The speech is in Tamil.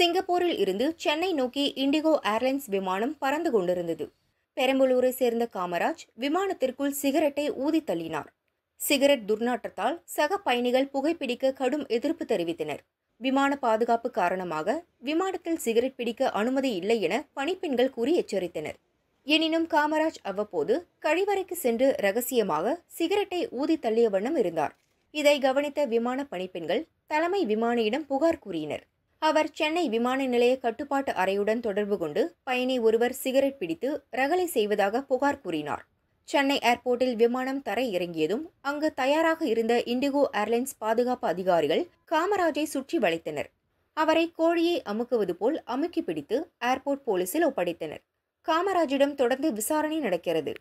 சிங்கப்பூரில் இருந்து சென்னை நோக்கி இண்டிகோ ஏர்லைன்ஸ் விமானம் பறந்து கொண்டிருந்தது பெரம்பலூரை சேர்ந்த காமராஜ் விமானத்திற்குள் சிகரெட்டை ஊதி தள்ளினார் சிகரெட் துர்நாற்றத்தால் சக பயணிகள் புகைப்பிடிக்க கடும் எதிர்ப்பு தெரிவித்தனர் விமான பாதுகாப்பு காரணமாக விமானத்தில் சிகரெட் பிடிக்க அனுமதி இல்லை என பணிப்பெண்கள் கூறி எச்சரித்தனர் எனினும் காமராஜ் அவ்வப்போது கழிவறைக்கு சென்று ரகசியமாக சிகரெட்டை ஊதி தள்ளிய வண்ணம் இருந்தார் இதை கவனித்த விமான பணிப்பெண்கள் தலைமை விமானியிடம் புகார் கூறினர் அவர் சென்னை விமான நிலைய கட்டுப்பாட்டு அறையுடன் தொடர்பு கொண்டு பயணி ஒருவர் சிகரெட் பிடித்து ரகலை செய்வதாக புகார் கூறினார் சென்னை ஏர்போர்ட்டில் விமானம் தரை இறங்கியதும் அங்கு தயாராக இருந்த இண்டிகோ ஏர்லைன்ஸ் பாதுகாப்பு அதிகாரிகள் காமராஜை சுற்றி வளைத்தனர் அவரை கோழியை அமுக்குவது போல் அமுக்கி பிடித்து ஏர்போர்ட் போலீசில் ஒப்படைத்தனர் காமராஜிடம் தொடர்ந்து விசாரணை நடக்கிறது